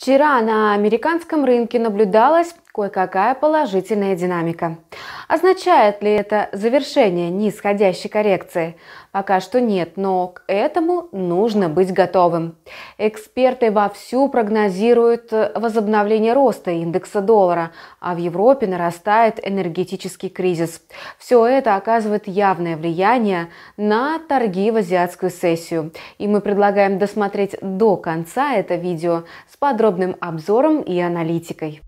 Вчера на американском рынке наблюдалась кое-какая положительная динамика. Означает ли это завершение нисходящей коррекции? Пока что нет, но к этому нужно быть готовым. Эксперты вовсю прогнозируют возобновление роста индекса доллара, а в Европе нарастает энергетический кризис. Все это оказывает явное влияние на торги в азиатскую сессию. И мы предлагаем досмотреть до конца это видео с подробным обзором и аналитикой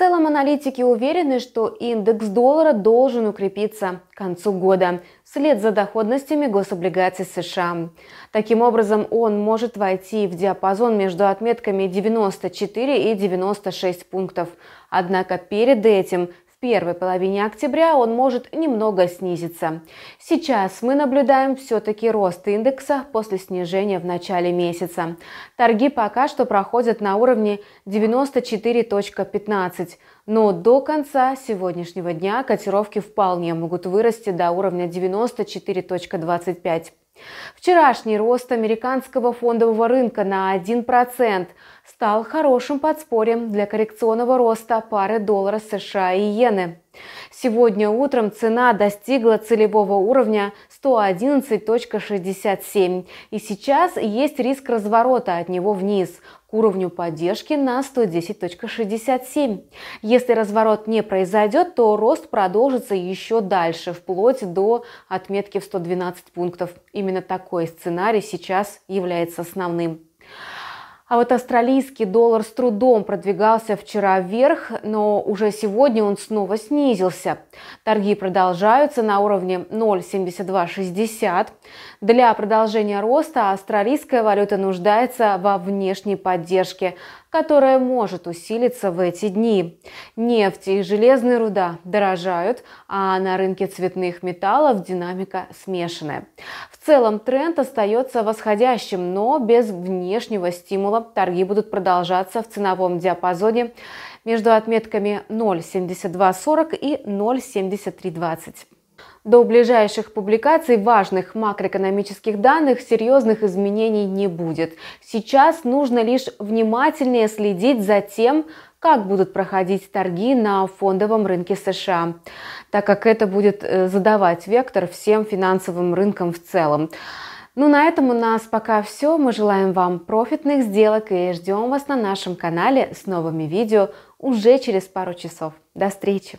целом аналитики уверены, что индекс доллара должен укрепиться к концу года, вслед за доходностями гособлигаций США. Таким образом, он может войти в диапазон между отметками 94 и 96 пунктов. Однако перед этим первой половине октября он может немного снизиться. Сейчас мы наблюдаем все-таки рост индекса после снижения в начале месяца. Торги пока что проходят на уровне 94.15, но до конца сегодняшнего дня котировки вполне могут вырасти до уровня 94.25. Вчерашний рост американского фондового рынка на 1% стал хорошим подспорьем для коррекционного роста пары доллара США и иены. Сегодня утром цена достигла целевого уровня 111.67, и сейчас есть риск разворота от него вниз к уровню поддержки на 110.67. Если разворот не произойдет, то рост продолжится еще дальше, вплоть до отметки в 112 пунктов. Именно такой сценарий сейчас является основным. А вот австралийский доллар с трудом продвигался вчера вверх, но уже сегодня он снова снизился. Торги продолжаются на уровне 0,7260. Для продолжения роста австралийская валюта нуждается во внешней поддержке, которая может усилиться в эти дни. Нефть и железная руда дорожают, а на рынке цветных металлов динамика смешанная. В целом тренд остается восходящим, но без внешнего стимула Торги будут продолжаться в ценовом диапазоне между отметками 0,7240 и 0,7320. До ближайших публикаций важных макроэкономических данных серьезных изменений не будет. Сейчас нужно лишь внимательнее следить за тем, как будут проходить торги на фондовом рынке США, так как это будет э, задавать вектор всем финансовым рынкам в целом. Ну, на этом у нас пока все. Мы желаем вам профитных сделок и ждем вас на нашем канале с новыми видео уже через пару часов. До встречи!